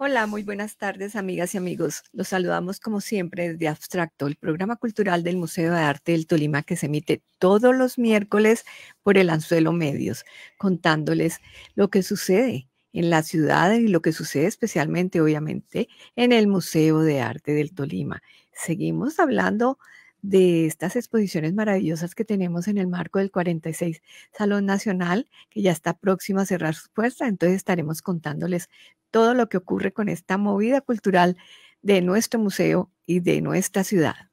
Hola, muy buenas tardes, amigas y amigos. Los saludamos como siempre desde Abstracto, el programa cultural del Museo de Arte del Tolima que se emite todos los miércoles por el Anzuelo Medios, contándoles lo que sucede en la ciudad y lo que sucede especialmente, obviamente, en el Museo de Arte del Tolima. Seguimos hablando de estas exposiciones maravillosas que tenemos en el marco del 46 Salón Nacional, que ya está próximo a cerrar su puesta, Entonces estaremos contándoles todo lo que ocurre con esta movida cultural de nuestro museo y de nuestra ciudad.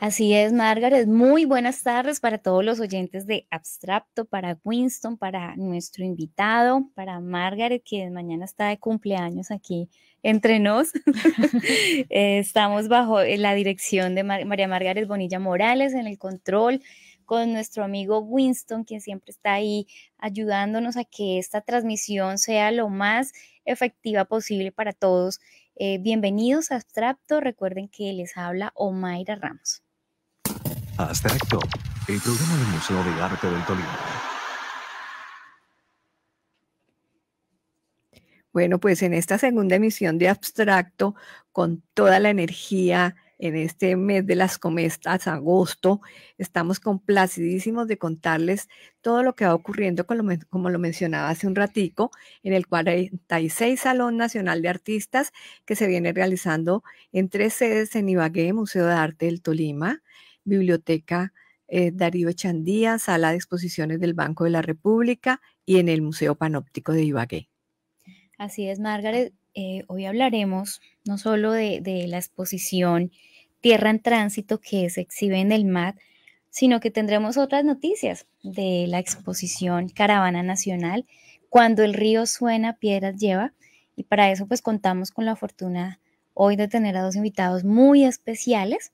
Así es, Margaret. Muy buenas tardes para todos los oyentes de Abstracto, para Winston, para nuestro invitado, para Margaret, que mañana está de cumpleaños aquí entre nos. Estamos bajo eh, la dirección de María Margaret Bonilla Morales en el control con nuestro amigo Winston, quien siempre está ahí ayudándonos a que esta transmisión sea lo más efectiva posible para todos eh, bienvenidos a Abstracto. Recuerden que les habla Omaira Ramos. Abstracto, el programa del Museo de Arte del Tolima. Bueno, pues en esta segunda emisión de Abstracto, con toda la energía en este mes de las comestas, agosto, estamos complacidísimos de contarles todo lo que va ocurriendo, como lo mencionaba hace un ratico, en el 46 Salón Nacional de Artistas que se viene realizando en tres sedes en Ibagué, Museo de Arte del Tolima, Biblioteca eh, Darío Echandía, Sala de Exposiciones del Banco de la República y en el Museo Panóptico de Ibagué. Así es, Margaret. Eh, hoy hablaremos no solo de, la exposición Tierra en Tránsito que se exhibe en el MAT, sino que tendremos otras noticias de la exposición Caravana Nacional, Cuando el río suena, piedras lleva. Y para eso pues contamos con la fortuna hoy de tener a dos invitados muy especiales.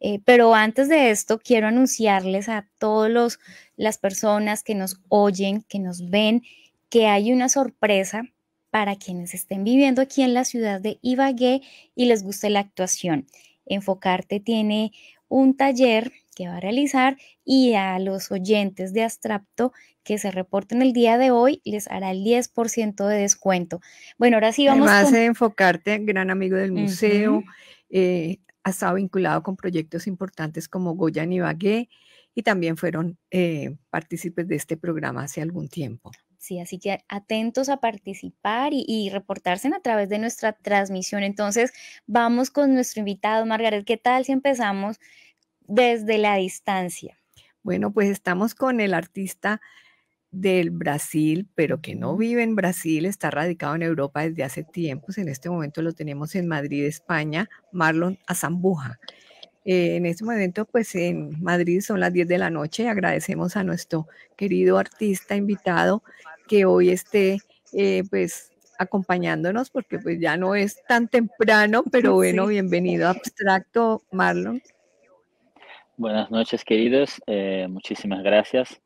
Eh, pero antes de esto, quiero anunciarles a todas las personas que nos oyen, que nos ven, que hay una sorpresa para quienes estén viviendo aquí en la ciudad de Ibagué y les guste la actuación. Enfocarte tiene un taller que va a realizar y a los oyentes de Astrapto que se reporten el día de hoy les hará el 10% de descuento. Bueno, ahora sí vamos. Además de enfocarte, gran amigo del museo, eh, ha estado vinculado con proyectos importantes como Goya en Ibagué y también fueron eh, partícipes de este programa hace algún tiempo. Sí, así que atentos a participar y, reportarse a través de nuestra transmisión. Entonces, vamos con nuestro invitado, Margaret. ¿Qué tal si empezamos desde la distancia? Bueno, pues estamos con el artista del Brasil, pero que no vive en Brasil, está radicado en Europa desde hace tiempos. En este momento lo tenemos en Madrid, España, Marlon Azambuja. Eh, en este momento, pues en Madrid son las 10 de la noche. y Agradecemos a nuestro querido artista invitado que hoy esté, eh, pues acompañándonos porque pues ya no es tan temprano, pero bueno, bienvenido Abstracto, Marlon. Buenas noches, queridos. Eh, muchísimas gracias.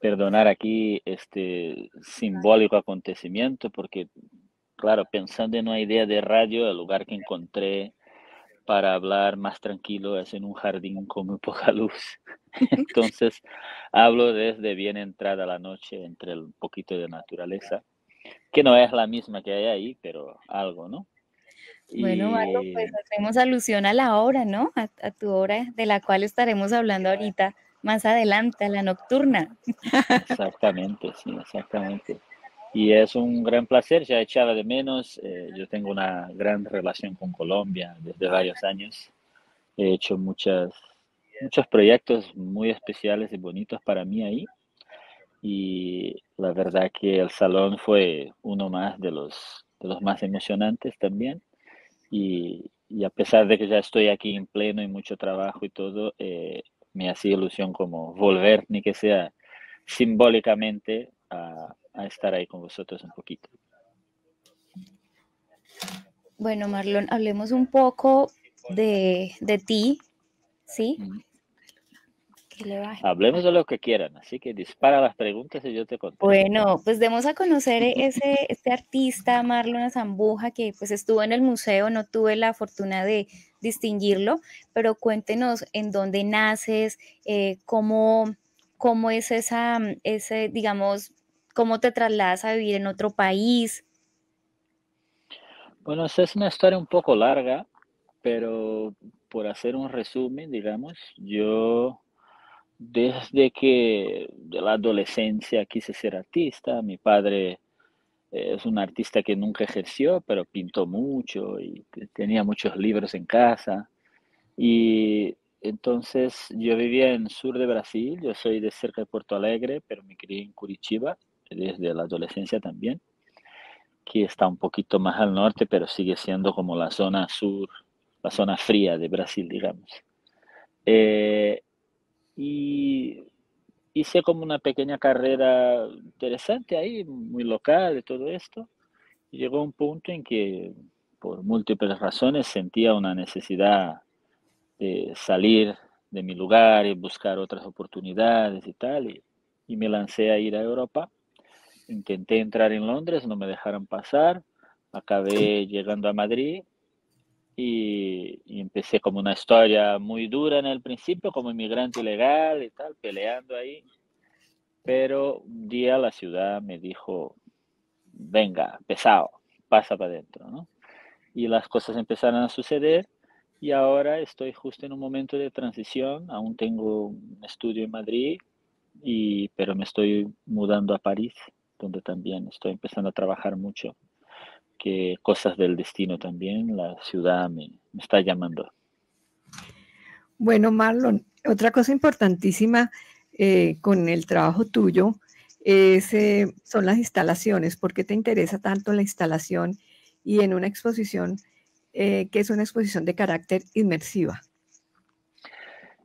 Perdonar aquí este simbólico acontecimiento porque, claro, pensando en una idea de radio, el lugar que encontré para hablar más tranquilo es en un jardín con muy poca luz. Entonces hablo desde bien entrada la noche entre el poquito de naturaleza, que no es la misma que hay ahí, pero algo, ¿no? Bueno, Marco, pues hacemos alusión a la hora ¿no? A, tu hora de la cual estaremos hablando ahorita más adelante, a la nocturna. Exactamente, sí, exactamente y es un gran placer, ya echaba de menos, eh, yo tengo una gran relación con Colombia desde varios años, he hecho muchas, muchos proyectos muy especiales y bonitos para mí ahí y la verdad que el salón fue uno más de los, de los más emocionantes también y, y a pesar de que ya estoy aquí en pleno y mucho trabajo y todo, eh, me hacía ilusión como volver, ni que sea simbólicamente, a, a estar ahí con vosotros un poquito. Bueno, Marlon, hablemos un poco de, ti, ¿sí? hablemos de lo que quieran, así que dispara las preguntas y yo te contesto. Bueno, pues demos a conocer ese, este artista, Marlon Azambuja, que pues estuvo en el museo, no tuve la fortuna de distinguirlo, pero cuéntenos en dónde naces, eh, cómo, es esa, ese, digamos, cómo te trasladas a vivir en otro país. Bueno, es una historia un poco larga, pero por hacer un resumen, digamos, yo desde que de la adolescencia quise ser artista, mi padre eh, es un artista que nunca ejerció, pero pintó mucho y tenía muchos libros en casa. Y entonces yo vivía en el sur de Brasil, yo soy de cerca de Porto Alegre, pero me crié en Curitiba desde la adolescencia también, que está un poquito más al norte, pero sigue siendo como la zona sur, la zona fría de Brasil, digamos. Eh, y hice como una pequeña carrera interesante ahí, muy local de todo esto. llegó un punto en que, por múltiples razones, sentía una necesidad de salir de mi lugar y buscar otras oportunidades y tal. y me lancé a ir a Europa intenté entrar en Londres, no me dejaron pasar, acabé llegando a Madrid y, empecé como una historia muy dura en el principio, como inmigrante ilegal y tal, peleando ahí. Pero un día la ciudad me dijo, venga, pesado, pasa para adentro, ¿no? Y las cosas empezaron a suceder y ahora estoy justo en un momento de transición, aún tengo un estudio en Madrid, pero me estoy mudando a París donde también estoy empezando a trabajar mucho, que cosas del destino también, la ciudad me, me está llamando. Bueno, Marlon, otra cosa importantísima eh, con el trabajo tuyo eh, son las instalaciones. ¿Por qué te interesa tanto la instalación y en una exposición eh, que es una exposición de carácter inmersiva?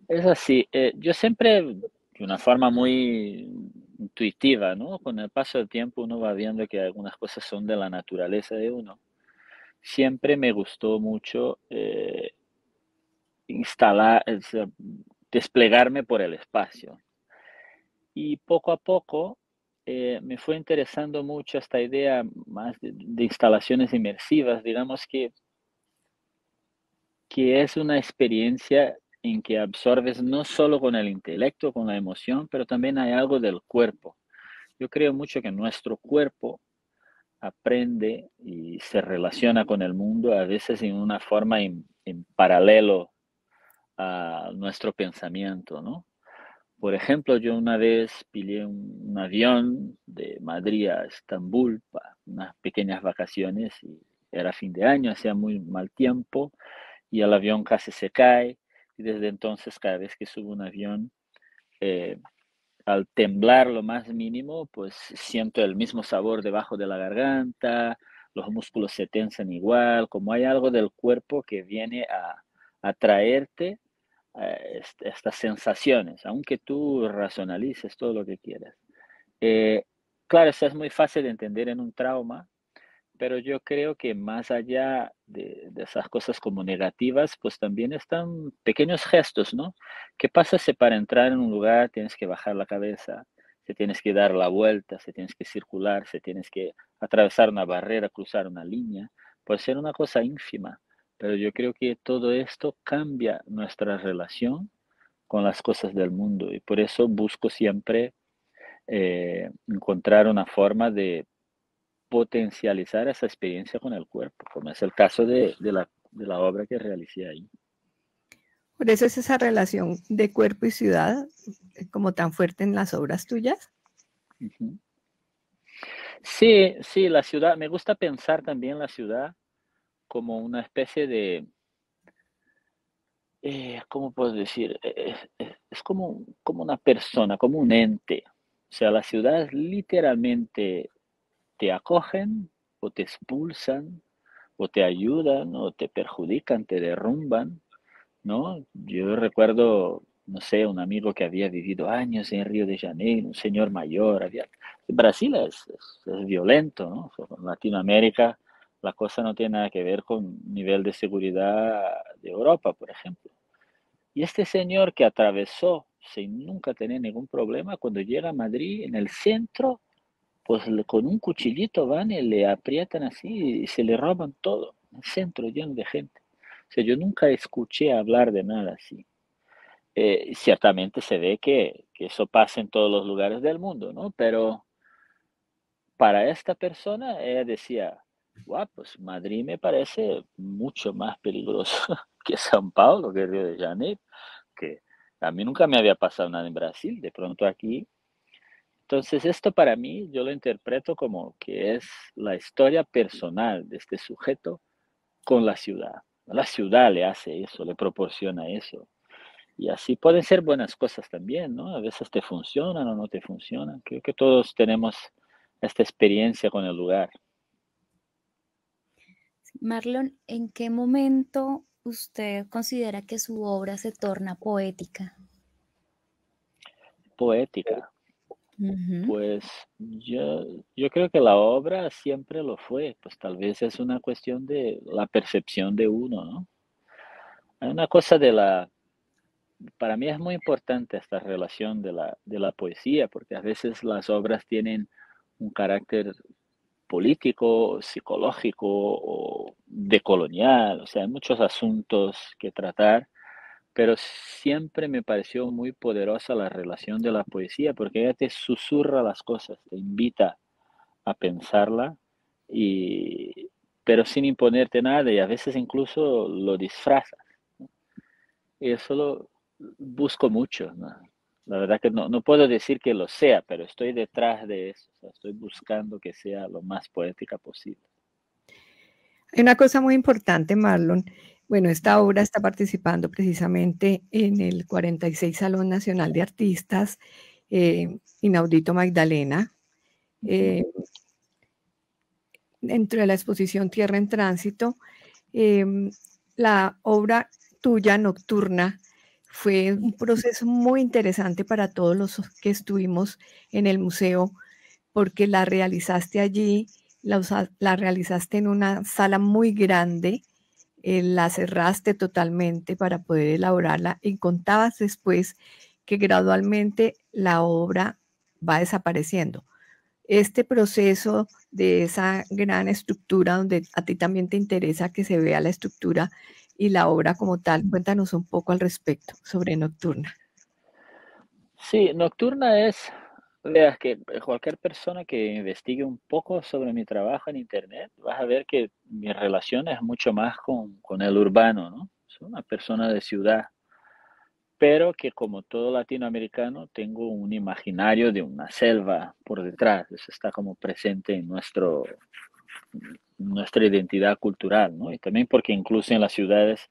Es así. yo siempre, de una forma muy intuitiva, ¿no? Con el paso del tiempo uno va viendo que algunas cosas son de la naturaleza de uno. Siempre me gustó mucho eh, instalar, desplegarme por el espacio. Y poco a poco eh, me fue interesando mucho esta idea más de, de instalaciones inmersivas, digamos que, que es una experiencia en que absorbes no solo con el intelecto, con la emoción, pero también hay algo del cuerpo. Yo creo mucho que nuestro cuerpo aprende y se relaciona con el mundo a veces en una forma en, paralelo a nuestro pensamiento, ¿no? Por ejemplo, yo una vez pillé un, avión de Madrid a Estambul para unas pequeñas vacaciones y era fin de año, hacía muy mal tiempo y el avión casi se cae y desde entonces, cada vez que subo un avión, eh, al temblar lo más mínimo, pues siento el mismo sabor debajo de la garganta, los músculos se tensan igual, como hay algo del cuerpo que viene a, atraerte eh, estas sensaciones, aunque tú racionalices todo lo que quieras. Eh, claro, eso es muy fácil de entender en un trauma, pero yo creo que más allá de, esas cosas como negativas, pues también están pequeños gestos, ¿no? ¿Qué pasa si para entrar en un lugar tienes que bajar la cabeza, si tienes que dar la vuelta, si tienes que circular, si tienes que atravesar una barrera, cruzar una línea? Puede ser una cosa ínfima, pero yo creo que todo esto cambia nuestra relación con las cosas del mundo y por eso busco siempre eh, encontrar una forma de potencializar esa experiencia con el cuerpo, como es el caso de, la, obra que realicé ahí. Por eso es esa relación de cuerpo y ciudad eh, como tan fuerte en las obras tuyas. Sí, sí, la ciudad, me gusta pensar también la ciudad como una especie de, eh, ¿cómo puedo decir? Eh, es, como, como una persona, como un ente. O sea, la ciudad es literalmente te acogen o te expulsan o te ayudan o te perjudican, te derrumban, ¿no? Yo recuerdo, no sé, un amigo que había vivido años en Río de Janeiro, un señor mayor, había... Brasil es, violento, ¿no? en Latinoamérica la cosa no tiene nada que ver con nivel de seguridad de Europa, por ejemplo. Y este señor que atravesó sin nunca tener ningún problema, cuando llega a Madrid, en el centro, pues con un cuchillito van y le aprietan así y se le roban todo, un centro lleno de gente. O sea, yo nunca escuché hablar de nada así. Eh, ciertamente se ve que, eso pasa en todos los lugares del mundo, ¿no? Pero para esta persona, ella decía, guapos, pues, Madrid me parece mucho más peligroso que San Paulo, que Río de Janeiro, que a mí nunca me había pasado nada en Brasil, de pronto aquí entonces, esto para mí yo lo interpreto como que es la historia personal de este sujeto con la ciudad. La ciudad le hace eso, le proporciona eso. Y así pueden ser buenas cosas también, ¿no? A veces te funcionan o no te funcionan. Creo que todos tenemos esta experiencia con el lugar. Marlon, ¿en qué momento usted considera que su obra se torna poética? Poética. Pues yo, creo que la obra siempre lo fue, pues tal vez es una cuestión de la percepción de uno, ¿no? Hay una cosa de la, para mí es muy importante esta relación de la, de la poesía, porque a veces las obras tienen un carácter político, psicológico o decolonial, o sea, hay muchos asuntos que tratar pero siempre me pareció muy poderosa la relación de la poesía porque ella te susurra las cosas, te invita a pensarla, pero sin imponerte nada y a veces incluso lo disfrazas. Y eso lo busco mucho. La verdad que no, puedo decir que lo sea, pero estoy detrás de eso, estoy buscando que sea lo más poética posible. Hay una cosa muy importante, Marlon, bueno, esta obra está participando precisamente en el 46 Salón Nacional de Artistas, eh, Inaudito Magdalena. Eh, dentro de la exposición Tierra en Tránsito, eh, la obra tuya nocturna fue un proceso muy interesante para todos los que estuvimos en el museo, porque la realizaste allí, la realizaste en una sala muy grande eh, la cerraste totalmente para poder elaborarla y contabas después que gradualmente la obra va desapareciendo. Este proceso de esa gran estructura, donde a ti también te interesa que se vea la estructura y la obra como tal, cuéntanos un poco al respecto sobre Nocturna. Sí, Nocturna es que eh, cualquier persona que investigue un poco sobre mi trabajo en Internet, vas a ver que mi relación es mucho más con, el urbano, ¿no? Soy una persona de ciudad, pero que como todo latinoamericano tengo un imaginario de una selva por detrás, eso está como presente en nuestro, nuestra identidad cultural, ¿no? Y también porque incluso en las ciudades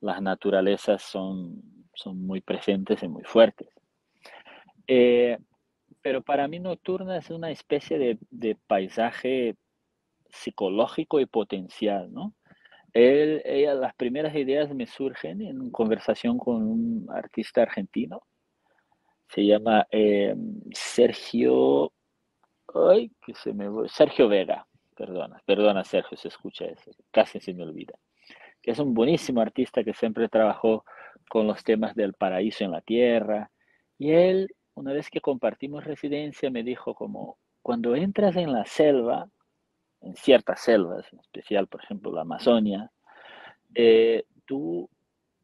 las naturalezas son, son muy presentes y muy fuertes. Eh, pero para mí nocturna es una especie de, de paisaje psicológico y potencial, ¿no? las primeras ideas me surgen en conversación con un artista argentino, se llama eh, Sergio, ay, que se me Sergio Vega, perdona, perdona Sergio, se escucha eso, casi se me olvida, que es un buenísimo artista que siempre trabajó con los temas del paraíso en la tierra, y él una vez que compartimos residencia, me dijo como, cuando entras en la selva, en ciertas selvas, en especial, por ejemplo, la Amazonia, eh, tú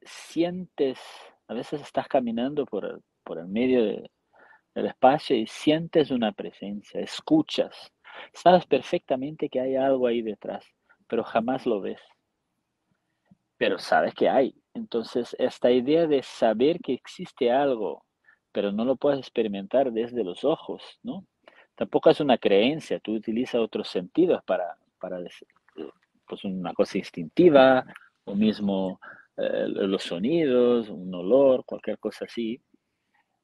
sientes, a veces estás caminando por el, medio del espacio y sientes una presencia, escuchas, sabes perfectamente que hay algo ahí detrás, pero jamás lo ves, pero sabes que hay. Entonces, esta idea de saber que existe algo pero no lo puedes experimentar desde los ojos, ¿no? Tampoco es una creencia, tú utilizas otros sentidos para, para eh, pues una cosa instintiva, o mismo eh, los sonidos, un olor, cualquier cosa así.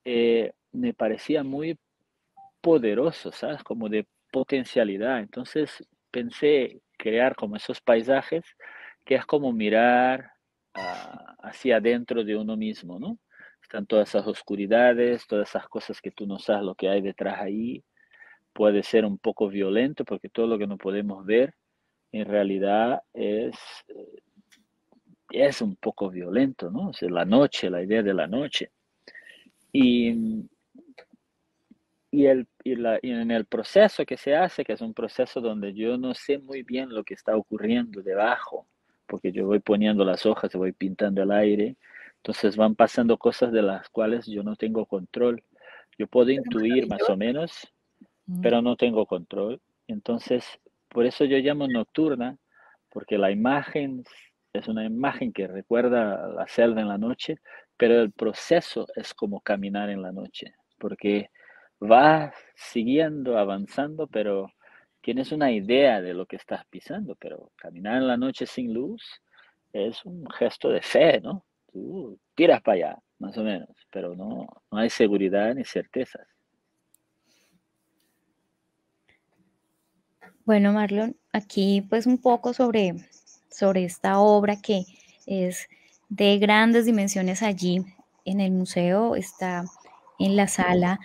Eh, me parecía muy poderoso, ¿sabes? Como de potencialidad. Entonces pensé crear como esos paisajes que es como mirar ah, hacia adentro de uno mismo, ¿no? Están todas esas oscuridades, todas esas cosas que tú no sabes lo que hay detrás ahí. Puede ser un poco violento porque todo lo que no podemos ver en realidad es, eh, es un poco violento, ¿no? O la noche, la idea de la noche. Y, y en el proceso que se hace, que es un proceso donde yo no sé muy bien lo que está ocurriendo debajo, porque yo voy poniendo las hojas, voy pintando el aire, entonces van pasando cosas de las cuales yo no tengo control. Yo puedo intuir más o menos, mm. pero no tengo control. Entonces, por eso yo llamo nocturna, porque la imagen es una imagen que recuerda la celda en la noche, pero el proceso es como caminar en la noche, porque vas siguiendo, avanzando, pero tienes una idea de lo que estás pisando, pero caminar en la noche sin luz es un gesto de fe, ¿no? tú tiras para allá, más o menos, pero no, hay seguridad ni certezas. Bueno, Marlon, aquí pues un poco sobre, sobre esta obra que es de grandes dimensiones allí en el museo, está en la sala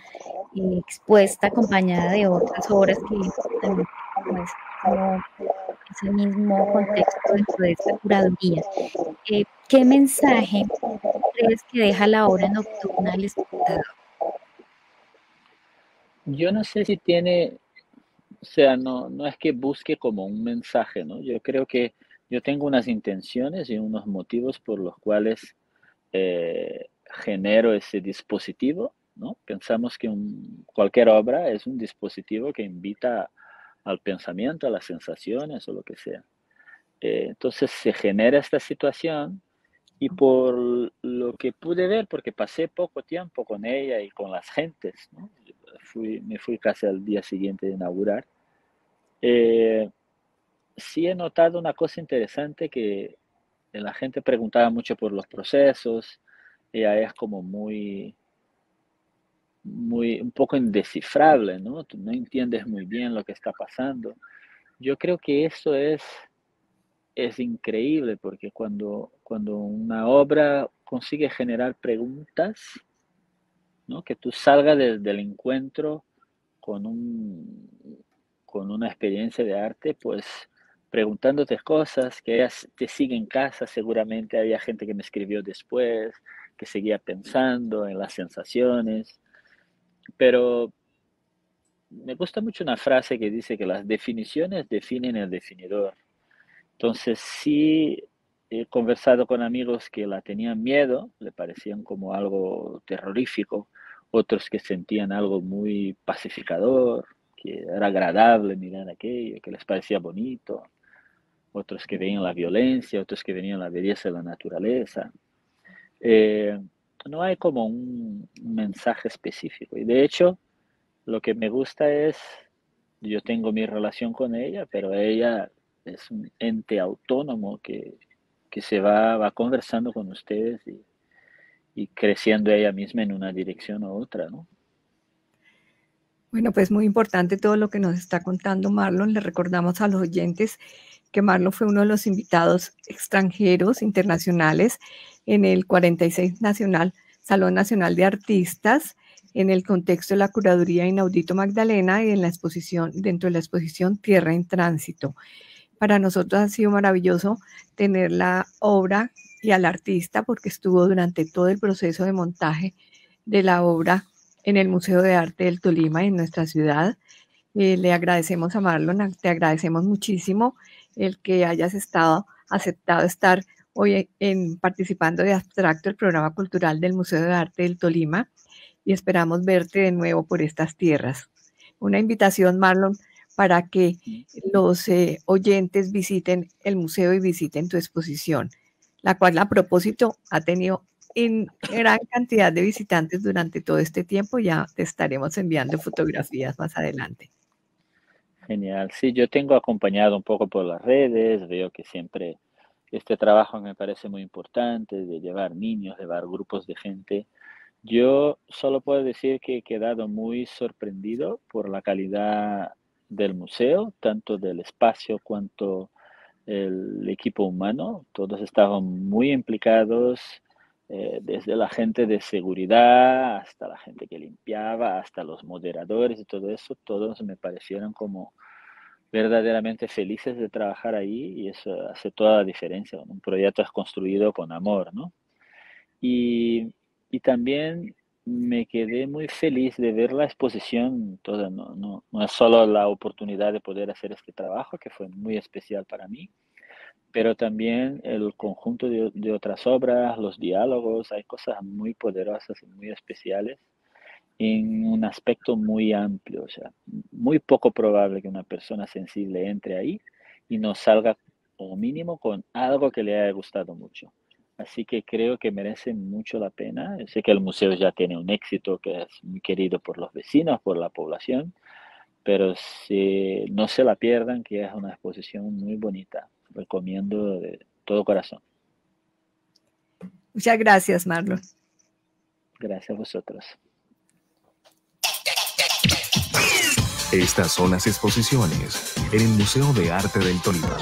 eh, expuesta acompañada de otras obras que también pues, ese mismo contexto dentro de esta curaduría. Eh, ¿Qué mensaje crees que deja la obra nocturna al espectador? Yo no sé si tiene, o sea, no, no es que busque como un mensaje, ¿no? Yo creo que yo tengo unas intenciones y unos motivos por los cuales eh, genero ese dispositivo, ¿no? Pensamos que cualquier obra es un dispositivo que invita a al pensamiento, a las sensaciones o lo que sea. Eh, entonces se genera esta situación y por lo que pude ver, porque pasé poco tiempo con ella y con las gentes, me fui casi al día siguiente de inaugurar, eh, sí he notado una cosa interesante que la gente preguntaba mucho por los procesos, ella es como muy muy, un poco indescifrable, ¿no? Tú no entiendes muy bien lo que está pasando. Yo creo que eso es, es increíble porque cuando, cuando una obra consigue generar preguntas, ¿no? que tú salgas del encuentro con, un, con una experiencia de arte, pues preguntándote cosas que te siguen en casa, seguramente había gente que me escribió después, que seguía pensando en las sensaciones. Pero me gusta mucho una frase que dice que las definiciones definen el definidor. Entonces, sí he conversado con amigos que la tenían miedo, le parecían como algo terrorífico, otros que sentían algo muy pacificador, que era agradable mirar aquello, que les parecía bonito, otros que veían la violencia, otros que venían la belleza de la naturaleza. Eh, no hay como un mensaje específico. Y de hecho, lo que me gusta es, yo tengo mi relación con ella, pero ella es un ente autónomo que, se va, conversando con ustedes y, creciendo ella misma en una dirección u otra, ¿no? Bueno, pues muy importante todo lo que nos está contando Marlon. Le recordamos a los oyentes que Marlon fue uno de los invitados extranjeros, internacionales, en el 46 Nacional, Salón Nacional de Artistas, en el contexto de la curaduría Inaudito Magdalena y en la exposición, dentro de la exposición Tierra en Tránsito. Para nosotros ha sido maravilloso tener la obra y al artista porque estuvo durante todo el proceso de montaje de la obra en el Museo de Arte del Tolima, en nuestra ciudad. Eh, le agradecemos a Marlon, te agradecemos muchísimo el que hayas estado, aceptado estar hoy en, participando de Abstracto, el programa cultural del Museo de Arte del Tolima, y esperamos verte de nuevo por estas tierras. Una invitación, Marlon, para que los eh, oyentes visiten el museo y visiten tu exposición, la cual a propósito ha tenido gran cantidad de visitantes durante todo este tiempo. Ya te estaremos enviando fotografías más adelante. Genial. Sí, yo tengo acompañado un poco por las redes, veo que siempre este trabajo me parece muy importante, de llevar niños, llevar grupos de gente. Yo solo puedo decir que he quedado muy sorprendido por la calidad del museo, tanto del espacio cuanto el equipo humano. Todos estaban muy implicados, eh, desde la gente de seguridad hasta la gente que limpiaba, hasta los moderadores y todo eso. Todos me parecieron como verdaderamente felices de trabajar ahí y eso hace toda la diferencia. Un proyecto es construido con amor, ¿no? Y, y también me quedé muy feliz de ver la exposición no, no, no, es solo la oportunidad de poder hacer este trabajo, que fue muy especial para mí, pero también el conjunto de otras obras, los diálogos, hay cosas muy poderosas y muy especiales en un aspecto muy amplio, o sea, muy poco probable que una persona sensible entre ahí y no salga o mínimo con algo que le haya gustado mucho. Así que creo que merece mucho la pena. sé que el museo ya tiene un éxito que es muy querido por los vecinos, por la población, pero si no se la pierdan, que es una exposición muy bonita. Recomiendo de todo corazón. Muchas gracias, Marlos. Gracias a vosotros. Estas son las exposiciones en el Museo de Arte del Tolima.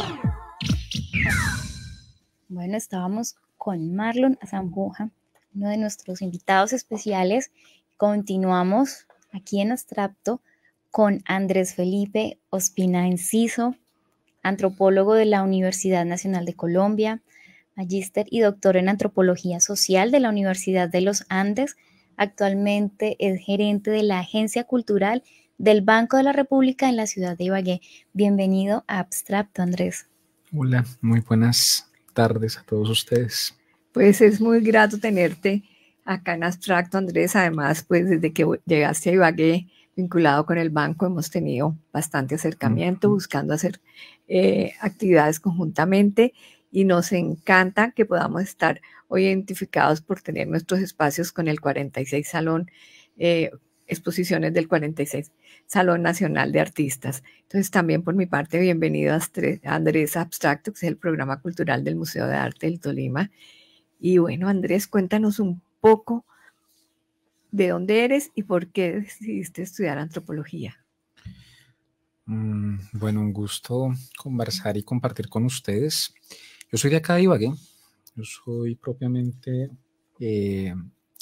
Bueno, estábamos con Marlon Azambuja, uno de nuestros invitados especiales. Continuamos aquí en Astrapto con Andrés Felipe Ospina Enciso, antropólogo de la Universidad Nacional de Colombia, magíster y doctor en antropología social de la Universidad de los Andes. Actualmente es gerente de la Agencia Cultural del Banco de la República en la ciudad de Ibagué. Bienvenido a Abstracto, Andrés. Hola, muy buenas tardes a todos ustedes. Pues es muy grato tenerte acá en Abstracto, Andrés. Además, pues desde que llegaste a Ibagué, vinculado con el banco, hemos tenido bastante acercamiento, buscando hacer eh, actividades conjuntamente y nos encanta que podamos estar hoy identificados por tener nuestros espacios con el 46 Salón, eh, exposiciones del 46 Salón Nacional de Artistas. Entonces, también por mi parte, bienvenido a Andrés Abstracto, que es el programa cultural del Museo de Arte del Tolima. Y bueno, Andrés, cuéntanos un poco de dónde eres y por qué decidiste estudiar antropología. Mm, bueno, un gusto conversar y compartir con ustedes. Yo soy de acá de Ibagué. Yo soy propiamente eh,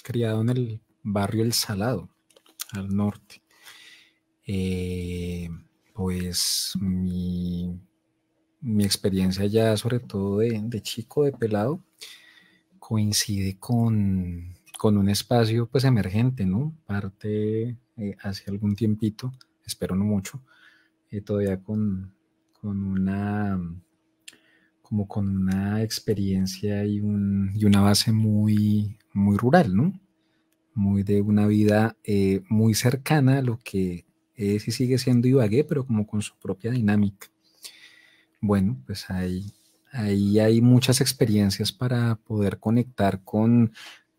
criado en el barrio El Salado, al norte. Eh, pues mi, experiencia ya, sobre todo de, chico, de pelado, coincide con, con, un espacio pues emergente, ¿no? Parte eh, hace algún tiempito, espero no mucho, eh, todavía con, con, una como con una experiencia y, una base muy, muy rural, ¿no? Muy de una vida muy cercana a lo que si eh, sí sigue siendo Ibagué, pero como con su propia dinámica. Bueno, pues ahí, hay muchas experiencias para poder conectar con,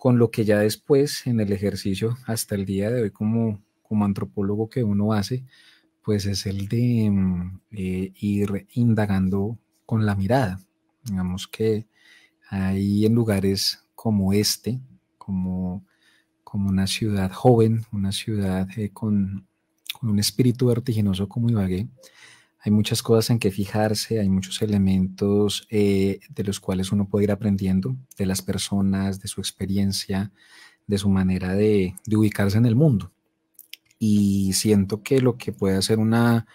lo que ya después en el ejercicio hasta el día de hoy como, como antropólogo que uno hace, pues es el de mm, eh, ir indagando con la mirada. Digamos que ahí en lugares como este, como, como una ciudad joven, una ciudad eh, con un espíritu vertiginoso como Ibagué, hay muchas cosas en que fijarse, hay muchos elementos eh, de los cuales uno puede ir aprendiendo, de las personas, de su experiencia, de su manera de, ubicarse en el mundo. Y siento que lo que puede hacer una,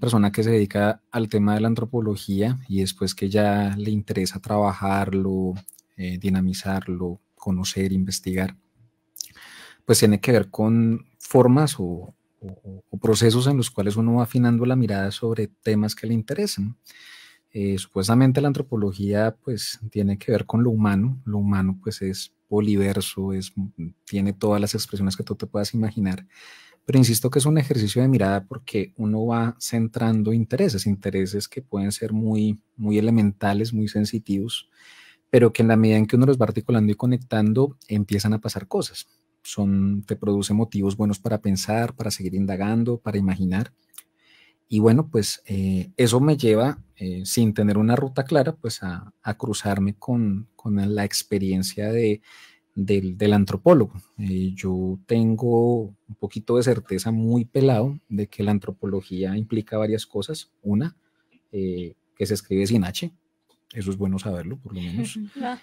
persona que se dedica al tema de la antropología y después que ya le interesa trabajarlo, eh, dinamizarlo, conocer, investigar, pues tiene que ver con formas o o, procesos en los cuales uno va afinando la mirada sobre temas que le interesan. Eh, supuestamente la antropología pues tiene que ver con lo humano, lo humano pues es poliverso, es, tiene todas las expresiones que tú te puedas imaginar, pero insisto que es un ejercicio de mirada porque uno va centrando intereses, intereses que pueden ser muy, muy elementales, muy sensitivos, pero que en la medida en que uno los va articulando y conectando empiezan a pasar cosas son, te produce motivos buenos para pensar, para seguir indagando, para imaginar. Y bueno, pues eh, eso me lleva, eh, sin tener una ruta clara, pues a, cruzarme con, la experiencia de, del, antropólogo. Eh, yo tengo un poquito de certeza muy pelado de que la antropología implica varias cosas. Una, que se escribe sin H. Eso es bueno saberlo, por lo menos.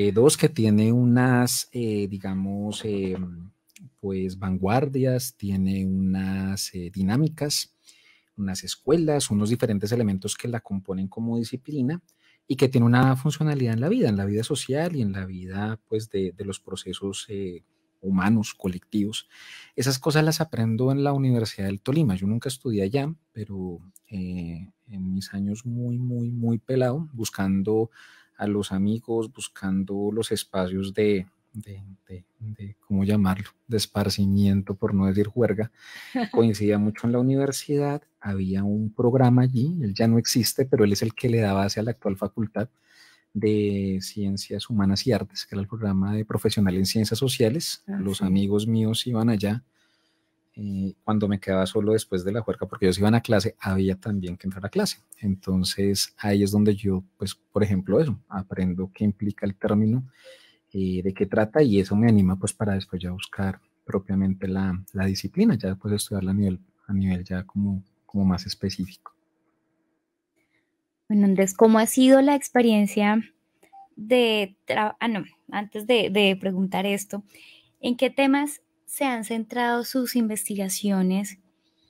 Eh, dos, que tiene unas, eh, digamos, em, pues vanguardias, tiene unas eh, dinámicas, unas escuelas, unos diferentes elementos que la componen como disciplina y que tiene una funcionalidad en la vida, en la vida social y en la vida, pues, de, los procesos humanos, colectivos. Esas cosas las aprendo en la Universidad del Tolima. Yo nunca estudié allá, pero en mis años muy, muy, muy pelado, buscando a los amigos, buscando los espacios de, de, de, ¿cómo llamarlo? De esparcimiento, por no decir juerga. Coincidía mucho en la universidad, había un programa allí, él ya no existe, pero él es el que le daba a la actual facultad de Ciencias Humanas y Artes, que era el programa de profesional en Ciencias Sociales. Ah, los amigos míos iban allá eh, cuando me quedaba solo después de la juerga, porque ellos iban a clase, había también que entrar a clase. Entonces ahí es donde yo, pues, por ejemplo, eso, aprendo qué implica el término, eh, de qué trata y eso me anima pues para después ya buscar propiamente la, la disciplina, ya después estudiarla a nivel, a nivel ya como, como más específico. Bueno, Andrés, ¿cómo ha sido la experiencia de... Ah, no, antes de, de preguntar esto, ¿en qué temas se han centrado sus investigaciones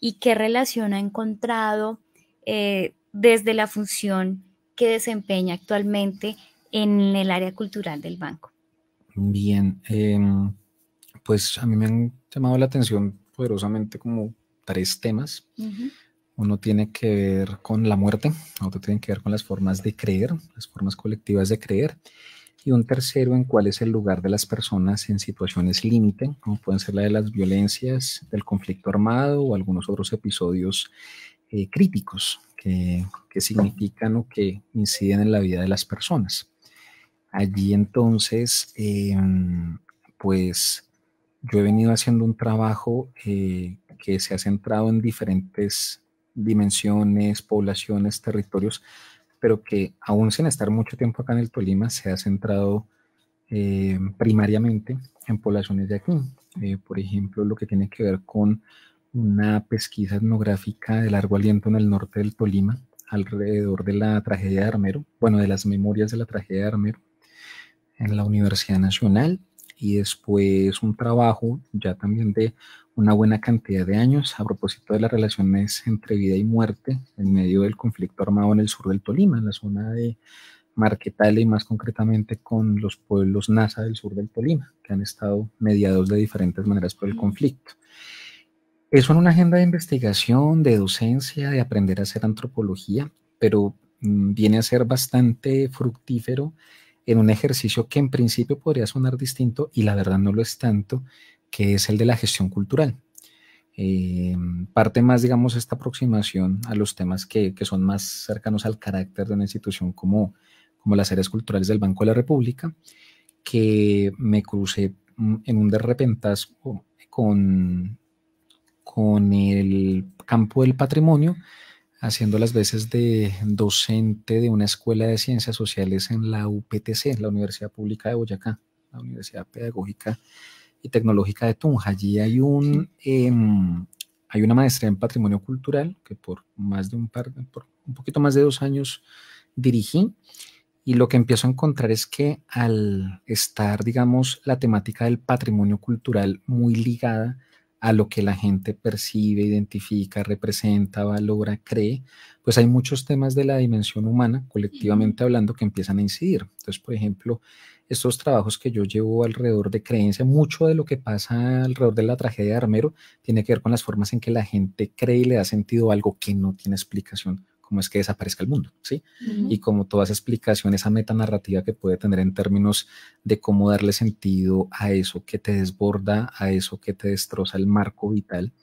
y qué relación ha encontrado eh, desde la función que desempeña actualmente en el área cultural del banco? Bien, em, pues a mí me han llamado la atención poderosamente como tres temas. Uno tiene que ver con la muerte, otro tiene que ver con las formas de creer, las formas colectivas de creer, y un tercero en cuál es el lugar de las personas en situaciones límite, como pueden ser la de las violencias, del conflicto armado o algunos otros episodios eh, críticos que, que significan o que inciden en la vida de las personas. Allí entonces, em, pues yo he venido haciendo un trabajo eh, que se ha centrado en diferentes dimensiones, poblaciones, territorios, pero que aún sin estar mucho tiempo acá en el Tolima se ha centrado eh, primariamente en poblaciones de aquí. Eh, por ejemplo, lo que tiene que ver con una pesquisa etnográfica de largo aliento en el norte del Tolima, alrededor de la tragedia de Armero, bueno, de las memorias de la tragedia de Armero, en la Universidad Nacional y después un trabajo ya también de una buena cantidad de años a propósito de las relaciones entre vida y muerte en medio del conflicto armado en el sur del Tolima, en la zona de Marquetale y más concretamente con los pueblos NASA del sur del Tolima, que han estado mediados de diferentes maneras por el conflicto. Eso en una agenda de investigación, de docencia, de aprender a hacer antropología, pero mm, viene a ser bastante fructífero en un ejercicio que en principio podría sonar distinto y la verdad no lo es tanto, que es el de la gestión cultural. Eh, parte más, digamos, esta aproximación a los temas que, son más cercanos al carácter de una institución como, como las áreas culturales del Banco de la República, que me crucé mm, en un de con, con el campo del patrimonio, haciendo las veces de docente de una escuela de ciencias sociales en la UPTC, la Universidad Pública de Boyacá, la Universidad Pedagógica y Tecnológica de Tunja. Allí hay, un, em, hay una maestría en patrimonio cultural que por más de un par, por un poquito más de dos años dirigí. Y lo que empiezo a encontrar es que al estar, digamos, la temática del patrimonio cultural muy ligada a lo que la gente percibe, identifica, representa, valora, cree, pues hay muchos temas de la dimensión humana, colectivamente hablando, que empiezan a incidir. Entonces, por ejemplo, estos trabajos que yo llevo alrededor de creencia, mucho de lo que pasa alrededor de la tragedia de Armero tiene que ver con las formas en que la gente cree y le da sentido a algo que no tiene explicación cómo es que desaparezca el mundo, ¿sí? Y como toda esa explicación, esa metanarrativa que puede tener en términos de cómo darle sentido a eso que te desborda, a eso que te destroza el marco vital,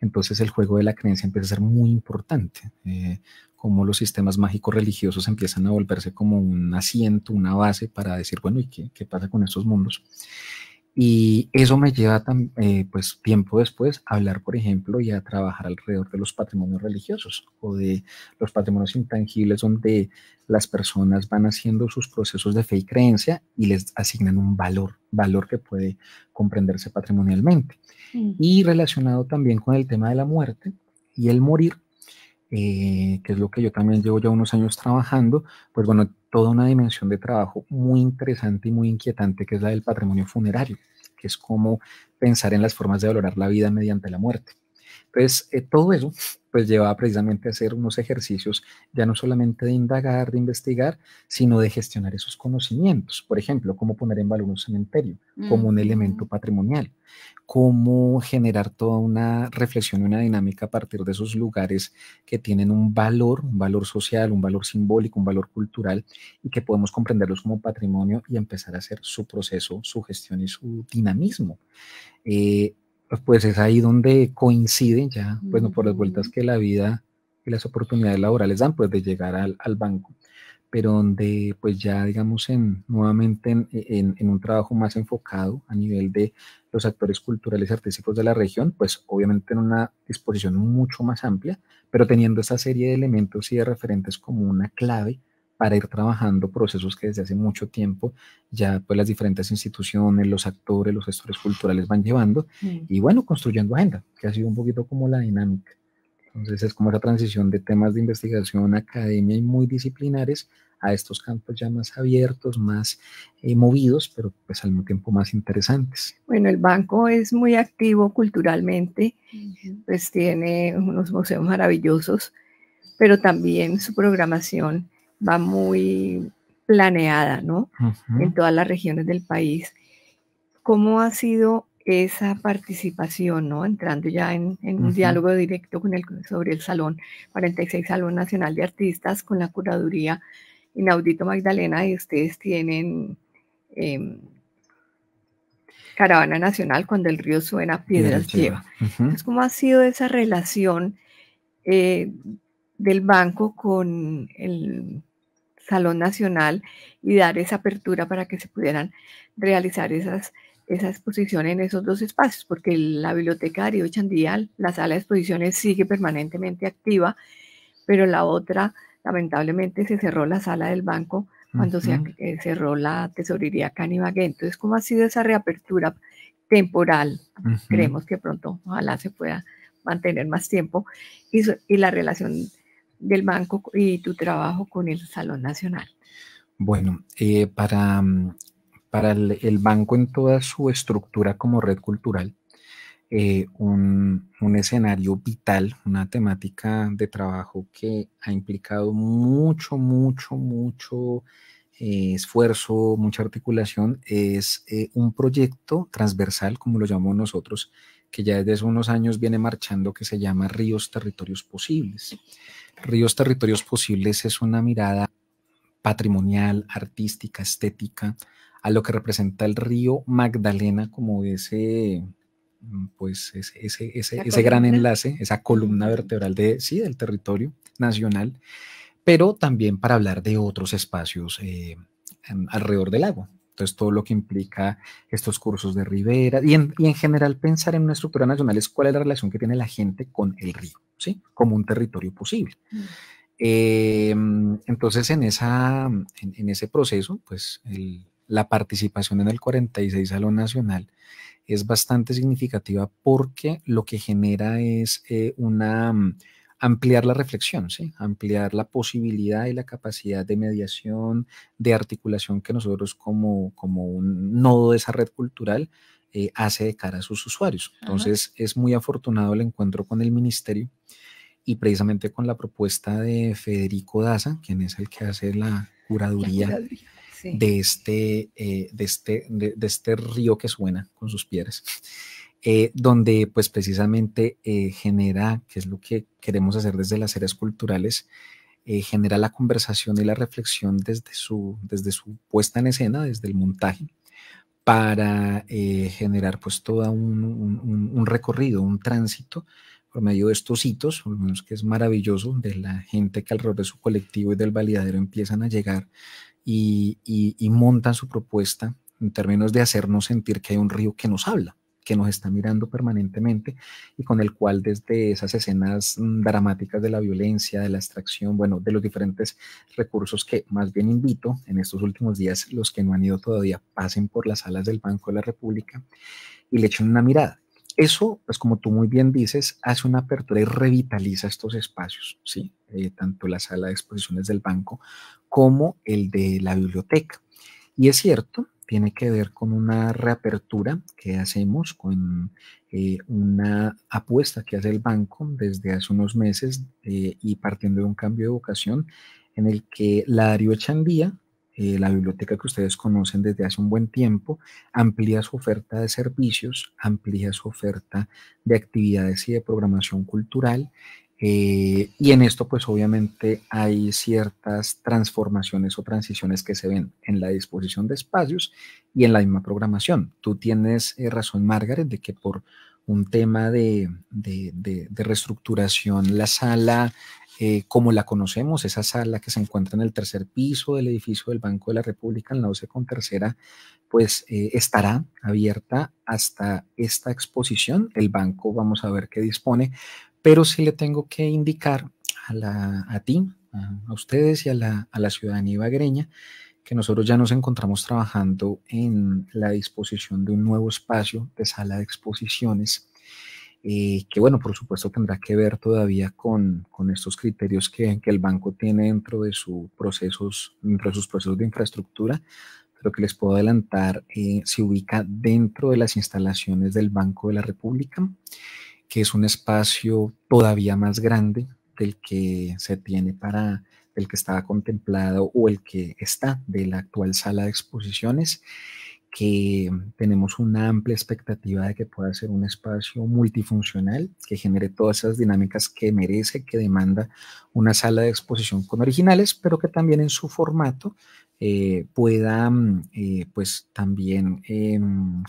entonces el juego de la creencia empieza a ser muy importante, eh, como los sistemas mágicos religiosos empiezan a volverse como un asiento, una base para decir, bueno, ¿y qué, qué pasa con estos mundos? Y eso me lleva eh, pues tiempo después a hablar, por ejemplo, y a trabajar alrededor de los patrimonios religiosos o de los patrimonios intangibles donde las personas van haciendo sus procesos de fe y creencia y les asignan un valor, valor que puede comprenderse patrimonialmente. Mm. Y relacionado también con el tema de la muerte y el morir, eh, que es lo que yo también llevo ya unos años trabajando, pues bueno, toda una dimensión de trabajo muy interesante y muy inquietante, que es la del patrimonio funerario, que es como pensar en las formas de valorar la vida mediante la muerte. Entonces, pues, eh, todo eso pues lleva precisamente a hacer unos ejercicios ya no solamente de indagar, de investigar, sino de gestionar esos conocimientos. Por ejemplo, cómo poner en valor un cementerio como un elemento patrimonial, cómo generar toda una reflexión y una dinámica a partir de esos lugares que tienen un valor, un valor social, un valor simbólico, un valor cultural y que podemos comprenderlos como patrimonio y empezar a hacer su proceso, su gestión y su dinamismo. Eh, pues es ahí donde coinciden ya, pues por las vueltas que la vida y las oportunidades laborales dan, pues de llegar al, banco, pero donde pues ya digamos en, nuevamente en, un trabajo más enfocado a nivel de los actores culturales y artísticos de la región, pues obviamente en una disposición mucho más amplia, pero teniendo esa serie de elementos y de referentes como una clave para ir trabajando procesos que desde hace mucho tiempo ya pues las diferentes instituciones, los actores, los gestores culturales van llevando mm. y bueno, construyendo agenda, que ha sido un poquito como la dinámica. Entonces es como esa transición de temas de investigación, academia y muy disciplinares a estos campos ya más abiertos, más eh, movidos, pero pues al mismo tiempo más interesantes. Bueno, el banco es muy activo culturalmente, pues tiene unos museos maravillosos, pero también su programación va muy planeada, ¿no? En todas las regiones del país. ¿Cómo ha sido esa participación, ¿no? Entrando ya en, un diálogo directo con el, sobre el Salón 46, Salón Nacional de Artistas, con la curaduría Inaudito Magdalena, y ustedes tienen em, Caravana Nacional, cuando el río suena, piedras lleva. Entonces, ¿cómo ha sido esa relación eh, del banco con el Salón Nacional y dar esa apertura para que se pudieran realizar esas, esa exposición en esos dos espacios, porque la biblioteca Darío Chandía, la sala de exposiciones sigue permanentemente activa, pero la otra, lamentablemente, se cerró la sala del banco cuando se eh, cerró la tesorería Canibagué. Entonces, ¿cómo ha sido esa reapertura temporal? Creemos que pronto, ojalá se pueda mantener más tiempo y, y la relación del banco y tu trabajo con el Salón Nacional? Bueno, eh, para, mm, para el, banco en toda su estructura como red cultural, eh, un, escenario vital, una temática de trabajo que ha implicado mucho, mucho, mucho eh, esfuerzo, mucha articulación, es un proyecto transversal, como lo llamamos nosotros, que ya desde hace unos años viene marchando, que se llama Ríos Territorios Posibles. Ríos Territorios Posibles es una mirada patrimonial, artística, estética, a lo que representa el río Magdalena como ese, mm, pues ese, ese, ese, gran enlace, esa columna vertebral de, sí, del territorio nacional, pero también para hablar de otros espacios eh, alrededor del agua. Entonces, todo lo que implica estos cursos de ribera y en, general pensar en una estructura nacional es cuál es la relación que tiene la gente con el río, ¿sí? Como un territorio posible. Mm. Em, entonces, en, esa, en, ese proceso, pues la participación en el 46 Salón Nacional es bastante significativa porque lo que genera es eh, una ampliar la reflexión, ¿sí? ampliar la posibilidad y la capacidad de mediación, de articulación que nosotros como, como un nodo de esa red cultural eh, hace de cara a sus usuarios. Entonces es muy afortunado el encuentro con el ministerio y precisamente con la propuesta de Federico Daza, quien es el que hace la curaduría, este, eh, de, este, de, este, de este río que suena con sus piedras. Eh, donde pues precisamente eh, genera, que es lo que queremos hacer desde las áreas culturales, eh, genera la conversación y la reflexión desde su, desde su puesta en escena, desde el montaje, para generar pues todo un, recorrido, un tránsito por medio de estos hitos, por lo menos que es maravilloso, de la gente que alrededor de su colectivo y del validadero empiezan a llegar y, y montan su propuesta en términos de hacernos sentir que hay un río que nos habla que nos está mirando permanentemente y con el cual desde esas escenas mm, dramáticas de la violencia, de la extracción, bueno, de los diferentes recursos que más bien invito en estos últimos días, los que no han ido todavía, pasen por las salas del Banco de la República y le echen una mirada. Eso, pues como tú muy bien dices, hace una apertura y revitaliza estos espacios, ¿sí? Eh, tanto la sala de exposiciones del banco como el de la biblioteca. Y es cierto tiene que ver con una reapertura que hacemos, con eh, una apuesta que hace el banco desde hace unos meses eh, y partiendo de un cambio de vocación en el que la Darío eh, la biblioteca que ustedes conocen desde hace un buen tiempo, amplía su oferta de servicios, amplía su oferta de actividades y de programación cultural eh, y en esto, pues obviamente hay ciertas transformaciones o transiciones que se ven en la disposición de espacios y en la misma programación. Tú tienes eh, razón, Margaret, de que por un tema de, reestructuración, la sala, eh, como la conocemos, esa sala que se encuentra en el tercer piso del edificio del Banco de la República, en la 12 con tercera, pues estará abierta hasta esta exposición. El banco, vamos a ver qué dispone, pero sí le tengo que indicar a, a ti, a, ustedes y a la, ciudadanía ibagreña que nosotros ya nos encontramos trabajando en la disposición de un nuevo espacio de sala de exposiciones, eh, que bueno, por supuesto tendrá que ver todavía con, estos criterios que, que, el banco tiene dentro de, su procesos, sus procesos de infraestructura, pero que les puedo adelantar, eh, se ubica dentro de las instalaciones del Banco de la República que es un espacio todavía más grande del que se tiene para el que estaba contemplado o el que está de la actual sala de exposiciones, que tenemos una amplia expectativa de que pueda ser un espacio multifuncional, que genere todas esas dinámicas que merece, que demanda una sala de exposición con originales, pero que también en su formato eh, pueda, mm, eh, pues también em,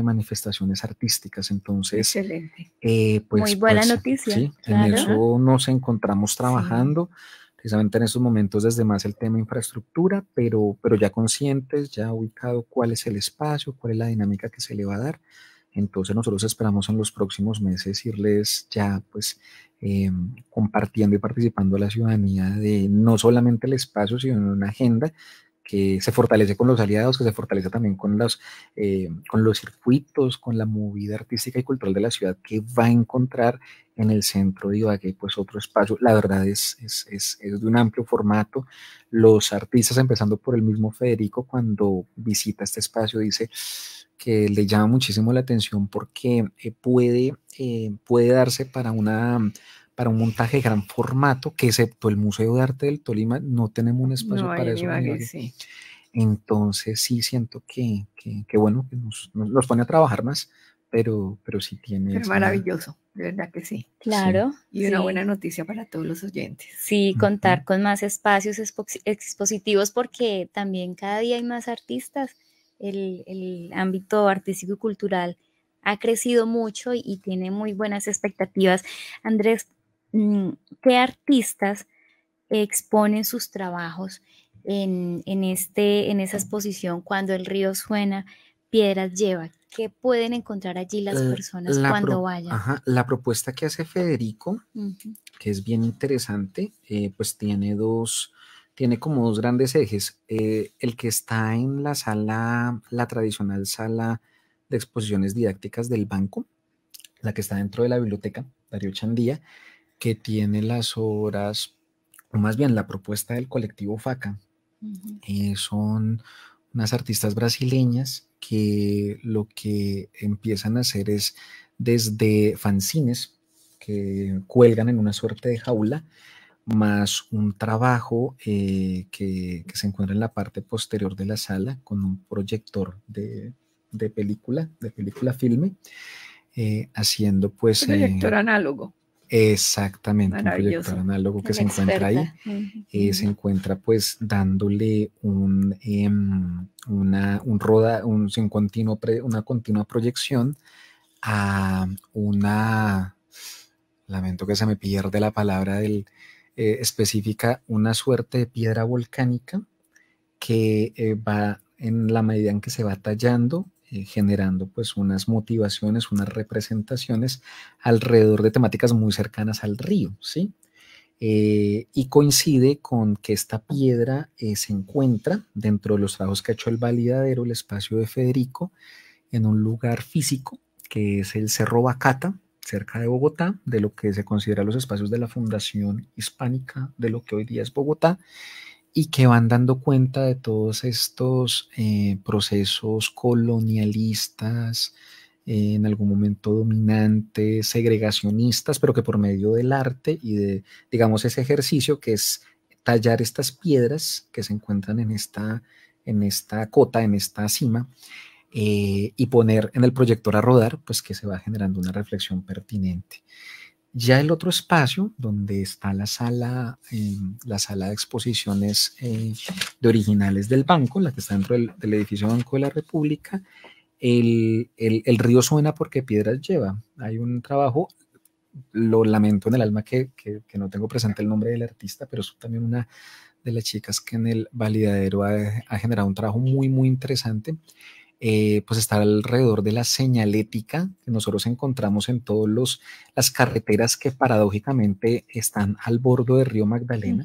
de manifestaciones artísticas. Entonces, Excelente. Eh, pues, muy buena pues, noticia. Sí, en eso nos encontramos trabajando. Precisamente en estos momentos desde más el tema infraestructura, pero, pero ya conscientes, ya ubicado cuál es el espacio, cuál es la dinámica que se le va a dar. Entonces nosotros esperamos en los próximos meses irles ya pues em, compartiendo y participando a la ciudadanía de no solamente el espacio, sino una agenda que se fortalece con los aliados, que se fortalece también con los, eh, con los circuitos, con la movida artística y cultural de la ciudad que va a encontrar en el centro de Ibagué, pues otro espacio. La verdad es, es, es, es de un amplio formato. Los artistas, empezando por el mismo Federico, cuando visita este espacio, dice que le llama muchísimo la atención porque eh, puede, eh, puede darse para una para un montaje de gran formato, que excepto el Museo de Arte del Tolima, no tenemos un espacio para eso. Entonces sí siento que, que, bueno, que nos, nos, pone a trabajar más, pero, pero sí tiene... Pero maravilloso, de verdad que sí. Claro. Y una buena noticia para todos los oyentes. Sí, contar con más espacios expositivos porque también cada día hay más artistas. El, el ámbito artístico y cultural ha crecido mucho y, y, tiene muy buenas expectativas. Andrés, Mm, qué artistas exponen sus trabajos en, en, este, en esa exposición cuando el río suena, piedras lleva. ¿Qué pueden encontrar allí las eh, personas cuando vayan? la propuesta que hace Federico, que es bien interesante, eh, pues tiene dos, tiene como dos grandes ejes. Eh, el que está en la sala, la tradicional sala de exposiciones didácticas del banco, la que está dentro de la biblioteca, Darío Chandía, que tiene las horas o más bien la propuesta del colectivo FACA. Eh, son unas artistas brasileñas que lo que empiezan a hacer es desde fanzines que cuelgan en una suerte de jaula, más un trabajo eh, que, se encuentra en la parte posterior de la sala con un proyector de, película, de película filme, eh, haciendo pues... Proyector análogo. Exactamente, un proyector análogo que se encuentra ahí. Eh, se encuentra pues dándole un, em, una, un roda, un, sin continuo una continua proyección a una, lamento que se me pierde la palabra del, eh, específica, una suerte de piedra volcánica que eh, va en la medida en que se va tallando, eh, generando pues unas motivaciones, unas representaciones alrededor de temáticas muy cercanas al río, ¿sí? Eh, y coincide con que esta piedra eh, se encuentra dentro de los trabajos que ha hecho el validadero, el espacio de Federico, en un lugar físico que es el Cerro Bacata, cerca de Bogotá, de lo que se considera los espacios de la Fundación Hispánica de lo que hoy día es Bogotá, y que van dando cuenta de todos estos eh, procesos colonialistas, eh, en algún momento dominantes, segregacionistas, pero que por medio del arte y de, digamos, ese ejercicio que es tallar estas piedras que se encuentran en esta, en esta cota, en esta cima, eh, y poner en el proyector a rodar, pues que se va generando una reflexión pertinente. Ya el otro espacio, donde está la sala, eh, la sala de exposiciones eh, de originales del banco, la que está dentro del, edificio Banco de la República, el, río suena porque piedras lleva. Hay un trabajo, lo lamento en el alma que, no tengo presente el nombre del artista, pero es también una de las chicas que en el validadero ha, ha generado un trabajo muy, muy interesante eh, pues está alrededor de la señalética que nosotros encontramos en todos los las carreteras que paradójicamente están al borde del río Magdalena.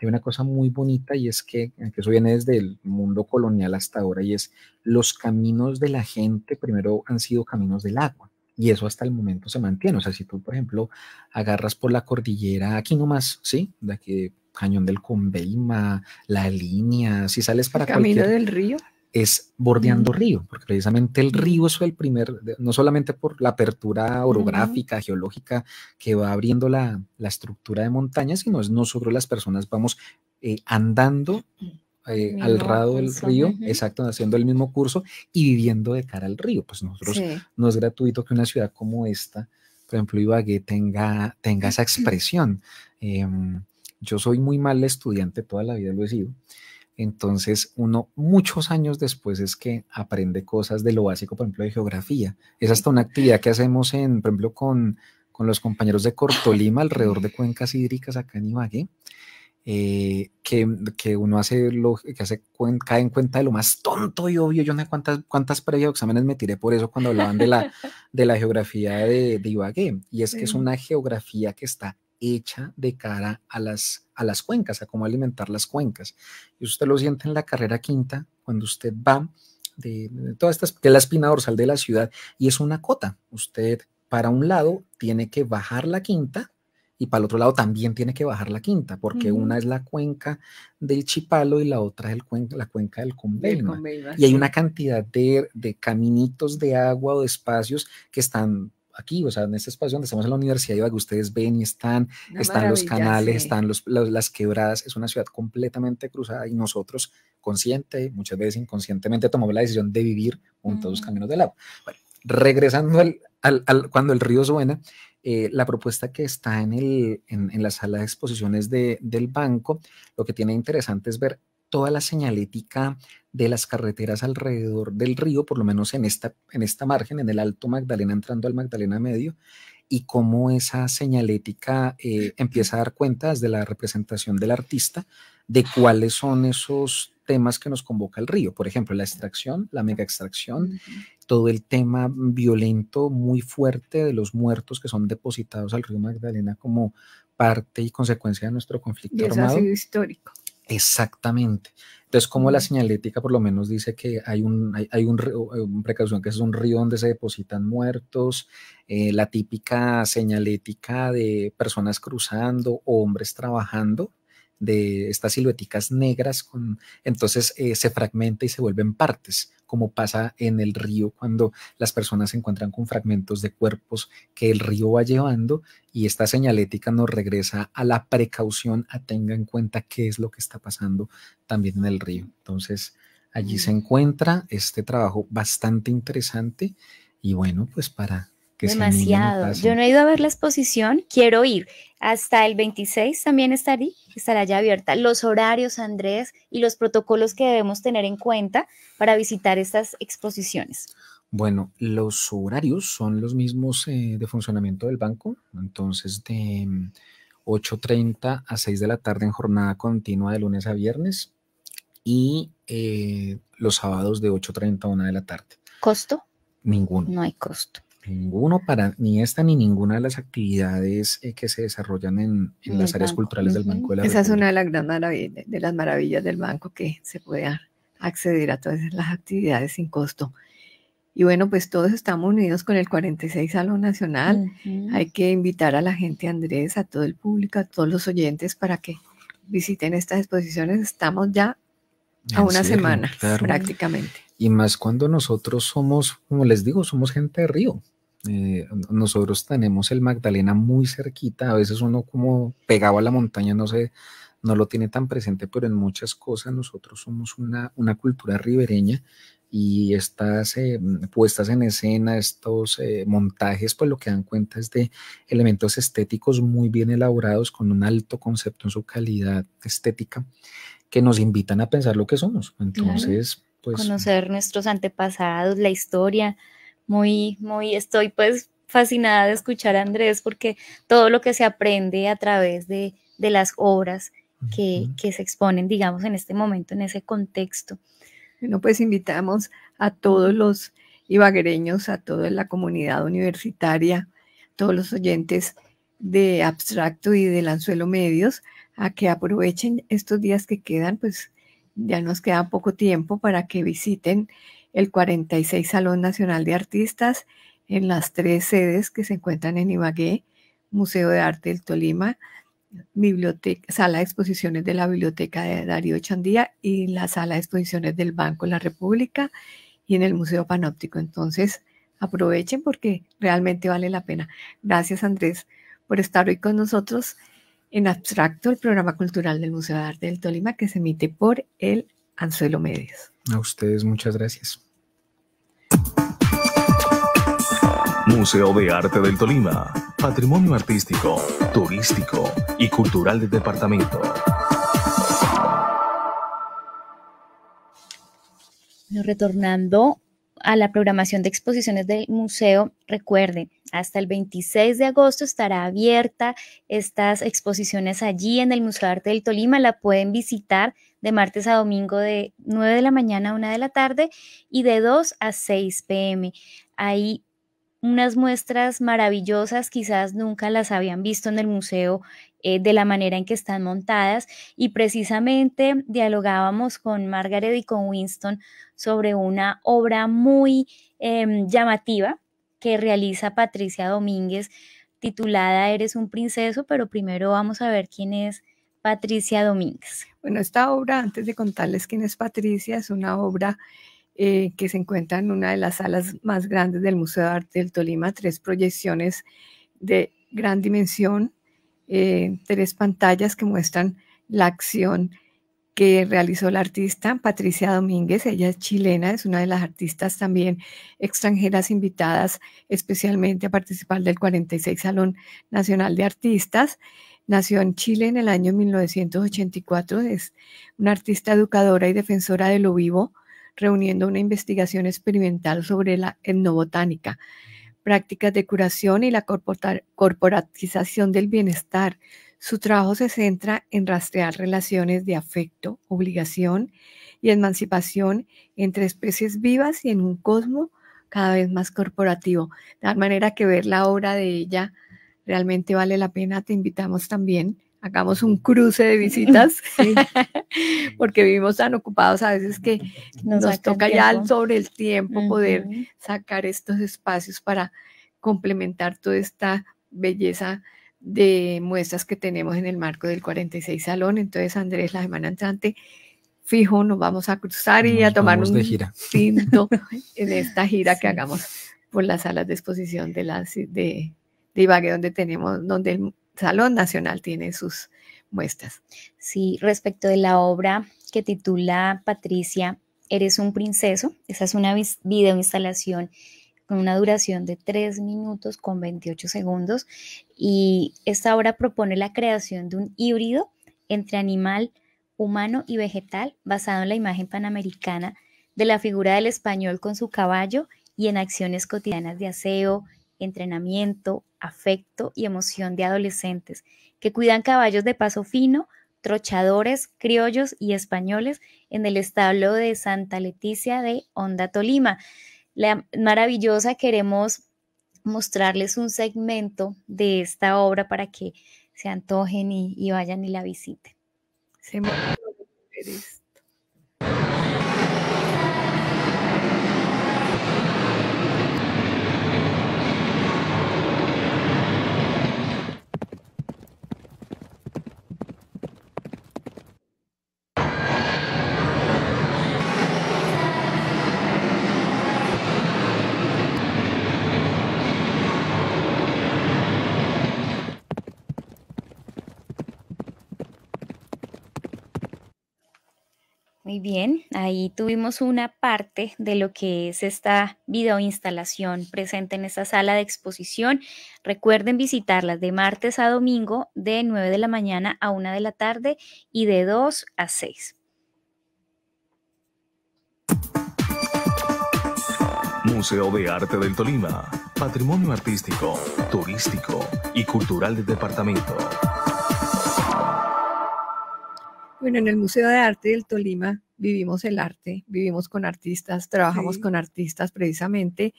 Hay una cosa muy bonita y es que, eso viene desde el mundo colonial hasta ahora y es los caminos de la gente primero han sido caminos del agua y eso hasta el momento se mantiene. O sea, si tú, por ejemplo, agarras por la cordillera, aquí nomás, ¿sí? De aquí, Cañón del Conveima, La Línea, si sales para... El camino del río es bordeando río, porque precisamente el río es el primer, no solamente por la apertura orográfica, geológica, que va abriendo la, la, estructura de montaña, sino es nosotros las personas vamos eh, andando eh, al lado del río, exacto, haciendo el mismo curso y viviendo de cara al río. Pues nosotros no es gratuito que una ciudad como esta, por ejemplo Ibagué, tenga, tenga esa expresión. Em, yo soy muy mal estudiante, toda la vida lo he sido. Entonces, uno muchos años después es que aprende cosas de lo básico, por ejemplo, de geografía. Es hasta una actividad que hacemos, en, por ejemplo, con, los compañeros de Cortolima alrededor de cuencas hídricas acá en Ibagué. Eh, que, uno hace lo que hace cae en cuenta de lo más tonto y obvio. Yo no sé cuántas, cuántas de exámenes me tiré por eso cuando hablaban de la, de la geografía de, Ibagué. Y es que es una geografía que está hecha de cara a las, a las cuencas, a cómo alimentar las cuencas. Y usted lo siente en la carrera quinta, cuando usted va de, todas estas, de la espina dorsal de la ciudad, y es una cota. Usted para un lado tiene que bajar la quinta y para el otro lado también tiene que bajar la quinta, porque una es la cuenca del Chipalo y la otra es el la cuenca del Combelma. y hay una cantidad de, de, caminitos de agua o de espacios que están aquí, o sea, en este espacio donde estamos en la universidad, y que ustedes ven y están, están los canales, están los, las quebradas, es una ciudad completamente cruzada y nosotros consciente, muchas veces inconscientemente tomamos la decisión de vivir junto a los caminos del agua. regresando al, cuando el río suena, eh, la propuesta que está en, el, en, en la sala de exposiciones de, del banco, lo que tiene interesante es ver toda la señalética de las carreteras alrededor del río, por lo menos en esta, en esta margen, en el Alto Magdalena, entrando al Magdalena Medio, y cómo esa señalética eh, empieza a dar cuenta desde la representación del artista de cuáles son esos temas que nos convoca el río. Por ejemplo, la extracción, la mega extracción, todo el tema violento muy fuerte de los muertos que son depositados al río Magdalena como parte y consecuencia de nuestro conflicto armado. histórico. Exactamente. Entonces, como la señalética por lo menos dice que hay un, hay, un, eh, precaución que es un río donde se depositan muertos, eh, la típica señalética de personas cruzando o hombres trabajando, de estas silueticas negras, con, entonces eh, se fragmenta y se vuelven partes, como pasa en el río cuando las personas se encuentran con fragmentos de cuerpos que el río va llevando y esta señalética nos regresa a la precaución, a tenga en cuenta qué es lo que está pasando también en el río. Entonces, allí se mm. encuentra este trabajo bastante interesante y bueno, pues para Demasiado. Yo no he ido a ver la exposición, quiero ir. Hasta el 26 también estaría estará ya abierta. Los horarios, Andrés, y los protocolos que debemos tener en cuenta para visitar estas exposiciones. Bueno, los horarios son los mismos eh, de funcionamiento del banco, entonces de 8.30 mm, a 6 de la tarde en jornada continua de lunes a viernes y eh, los sábados de 8.30 a 1 de la tarde. ¿Costo? Ninguno. No hay costo ninguno para ni esta ni ninguna de las actividades eh, que se desarrollan en, las áreas culturales del Banco de la Esa es una de las, gran maravillas, de las maravillas del banco que se pueda acceder a todas las actividades sin costo. Y bueno, pues todos estamos unidos con el 46 Salón Nacional. Hay que invitar a la gente, Andrés, a todo el público, a todos los oyentes para que visiten estas exposiciones. Estamos ya a una semana prácticamente. Y más cuando nosotros somos, como les digo, somos gente de río. Eh, nosotros tenemos el Magdalena muy cerquita, a veces uno como pegado a la montaña no, se, no lo tiene tan presente, pero en muchas cosas nosotros somos una, una cultura ribereña y estas eh, puestas en escena, estos eh, montajes, pues lo que dan cuenta es de elementos estéticos muy bien elaborados, con un alto concepto en su calidad estética, que nos invitan a pensar lo que somos. Entonces, pues Conocer nuestros antepasados, la historia, muy, muy, estoy pues fascinada de escuchar a Andrés porque todo lo que se aprende a través de, las obras que, que, se exponen, digamos, en este momento, en ese contexto. Bueno, pues invitamos a todos los ibaguereños, a toda la comunidad universitaria, todos los oyentes de Abstracto y del Anzuelo Medios, a que aprovechen estos días que quedan, pues ya nos queda poco tiempo para que visiten el 46 Salón Nacional de Artistas en las tres sedes que se encuentran en Ibagué, Museo de Arte del Tolima, Biblioteca, Sala de Exposiciones de la Biblioteca de Darío Chandía y la Sala de Exposiciones del Banco de la República y en el Museo Panóptico. Entonces, aprovechen porque realmente vale la pena. Gracias, Andrés, por estar hoy con nosotros en abstracto el programa cultural del Museo de Arte del Tolima que se emite por el Anzuelo Medias. A ustedes muchas gracias. Museo de Arte del Tolima, patrimonio artístico, turístico y cultural del departamento. Retornando a la programación de exposiciones del museo, recuerden, hasta el 26 de agosto estará abierta estas exposiciones allí en el Museo de Arte del Tolima. La pueden visitar de martes a domingo de 9 de la mañana a 1 de la tarde y de 2 a 6 pm. Ahí unas muestras maravillosas, quizás nunca las habían visto en el museo eh, de la manera en que están montadas. Y precisamente dialogábamos con Margaret y con Winston sobre una obra muy em, llamativa que realiza Patricia Domínguez titulada Eres un princeso, pero primero vamos a ver quién es Patricia Domínguez. Bueno, esta obra, antes de contarles quién es Patricia, es una obra eh, que se encuentra en una de las salas más grandes del Museo de Arte del Tolima, tres proyecciones de gran dimensión, eh, tres pantallas que muestran la acción que realizó la artista Patricia Domínguez. Ella es chilena, es una de las artistas también extranjeras invitadas especialmente a participar del 46 Salón Nacional de Artistas. Nació en Chile en el año 1984, es una artista educadora y defensora de lo vivo, reuniendo una investigación experimental sobre la etnobotánica, prácticas de curación y la corporatización del bienestar. Su trabajo se centra en rastrear relaciones de afecto, obligación y emancipación entre especies vivas y en un cosmos cada vez más corporativo. De tal manera que ver la obra de ella realmente vale la pena. Te invitamos también hagamos un cruce de visitas, porque vivimos tan ocupados a veces que nos, toca ya sobre el tiempo poder sacar estos espacios para complementar toda esta belleza de muestras que tenemos en el marco del 46 Salón. Entonces, Andrés, la semana entrante, fijo, nos vamos a cruzar y a tomar un gira. en esta gira que hagamos por las salas de exposición de, Ibagué, donde tenemos, donde Salón Nacional tiene sus muestras. Sí, respecto de la obra que titula Patricia, Eres un princeso, esa es una instalación con una duración de 3 minutos con 28 segundos y esta obra propone la creación de un híbrido entre animal, humano y vegetal basado en la imagen panamericana de la figura del español con su caballo y en acciones cotidianas de aseo, entrenamiento, afecto y emoción de adolescentes que cuidan caballos de paso fino, trochadores, criollos y españoles en el establo de Santa Leticia de Honda Tolima. La maravillosa queremos mostrarles un segmento de esta obra para que se antojen y, vayan y la visiten. bien. Ahí tuvimos una parte de lo que es esta videoinstalación presente en esta sala de exposición. Recuerden visitarla de martes a domingo de 9 de la mañana a 1 de la tarde y de 2 a 6. Museo de Arte del Tolima, patrimonio artístico, turístico y cultural del departamento. Bueno, en el Museo de Arte del Tolima vivimos el arte, vivimos con artistas, trabajamos con artistas precisamente.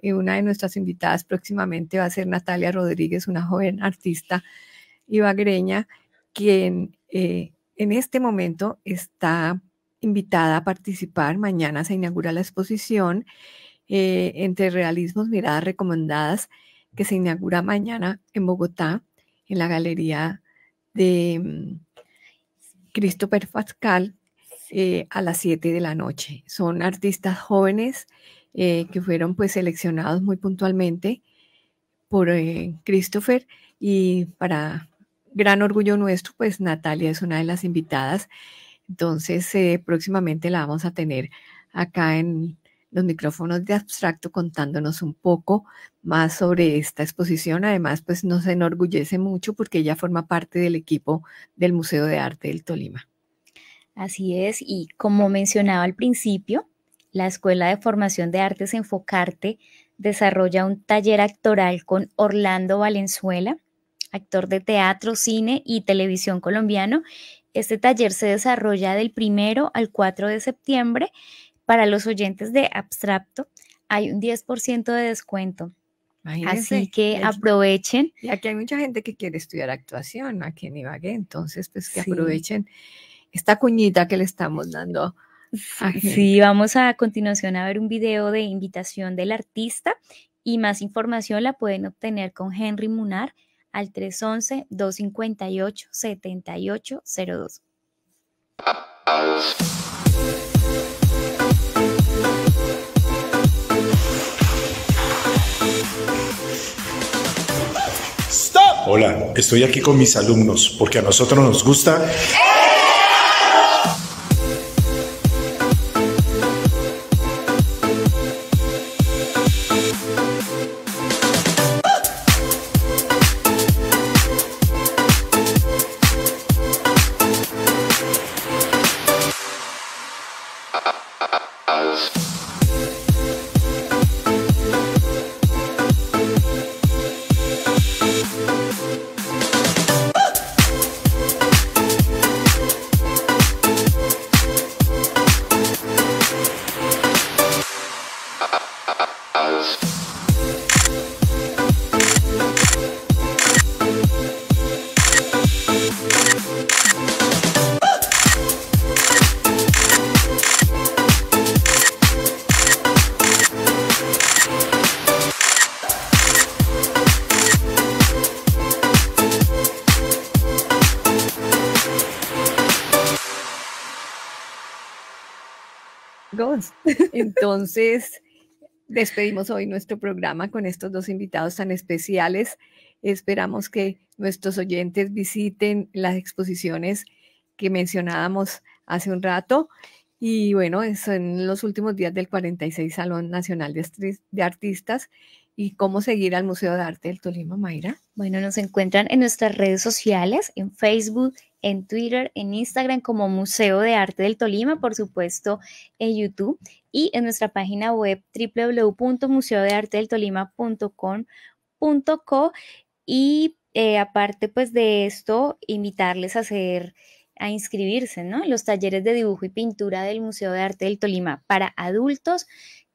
Y una de nuestras invitadas próximamente va a ser Natalia Rodríguez, una joven artista ibagreña, quien eh, en este momento está invitada a participar. Mañana se inaugura la exposición eh, Entre Realismos, Miradas Recomendadas, que se inaugura mañana en Bogotá, en la Galería de mm, Christopher Pascal eh, a las 7 de la noche. Son artistas jóvenes eh, que fueron pues seleccionados muy puntualmente por eh, Christopher y para gran orgullo nuestro pues Natalia es una de las invitadas. Entonces próximamente la vamos a tener acá en los micrófonos de abstracto contándonos un poco más sobre esta exposición. Además, pues nos enorgullece mucho porque ella forma parte del equipo del Museo de Arte del Tolima. Así es, y como mencionaba al principio, la Escuela de Formación de Artes Enfocarte desarrolla un taller actoral con Orlando Valenzuela, actor de teatro, cine y televisión colombiano. Este taller se desarrolla del primero al 4 de septiembre. Para los oyentes de Abstracto hay un 10% de descuento. Así que aprovechen. Y aquí hay mucha gente que quiere estudiar actuación aquí en Ibagué, entonces pues que aprovechen esta cuñita que le estamos dando. Sí, vamos a, continuación a ver un video de invitación del artista y más información la pueden obtener con Henry Munar al 311-258-7802. Hola, estoy aquí con mis alumnos porque a nosotros nos gusta... Thank you. Entonces, despedimos hoy nuestro programa con estos dos invitados tan especiales. Esperamos que nuestros oyentes visiten las exposiciones que mencionábamos hace un rato. Y bueno, son los últimos días del 46 Salón Nacional de Artistas. ¿Y cómo seguir al Museo de Arte del Tolima, Mayra? Bueno, nos encuentran en nuestras redes sociales, en Facebook, en Twitter, en Instagram como Museo de Arte del Tolima, por supuesto en YouTube y en nuestra página web www.museodeartedeltolima.com.co y eh, aparte pues de esto, invitarles a hacer a inscribirse, En los talleres de dibujo y pintura del Museo de Arte del Tolima para adultos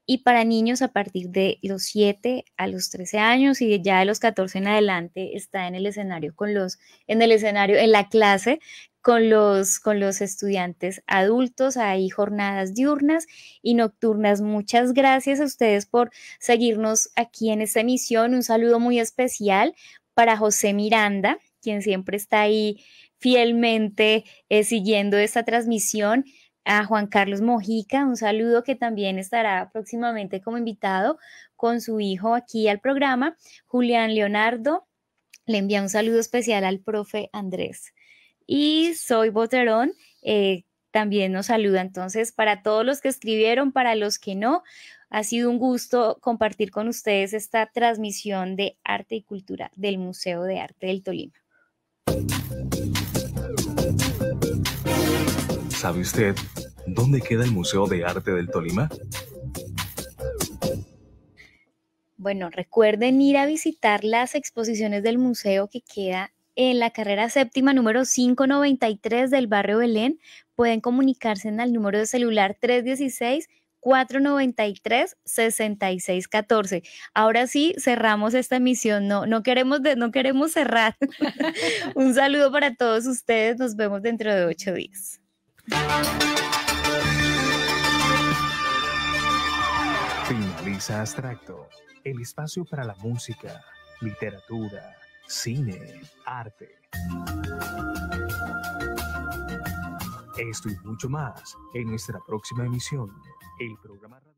y para niños a partir de los 7 a los 13 años y ya de los 14 en adelante está en el escenario con los en el escenario en la clase con los con los estudiantes adultos, hay jornadas diurnas y nocturnas. Muchas gracias a ustedes por seguirnos aquí en esta emisión. Un saludo muy especial para José Miranda, quien siempre está ahí fielmente eh, siguiendo esta transmisión a Juan Carlos Mojica, un saludo que también estará próximamente como invitado con su hijo aquí al programa. Julián Leonardo le envía un saludo especial al profe Andrés. Y soy Boterón, eh, también nos saluda entonces para todos los que escribieron, para los que no. Ha sido un gusto compartir con ustedes esta transmisión de arte y cultura del Museo de Arte del Tolima. ¿Sabe usted dónde queda el Museo de Arte del Tolima? Bueno, recuerden ir a visitar las exposiciones del museo que queda en la carrera séptima número 593 del barrio Belén. Pueden comunicarse en el número de celular 316. 493-6614. Ahora sí, cerramos esta emisión. No, no, queremos, no queremos cerrar. Un saludo para todos ustedes. Nos vemos dentro de ocho días. Finaliza Abstracto, el espacio para la música, literatura, cine, arte. Esto y mucho más en nuestra próxima emisión, el programa...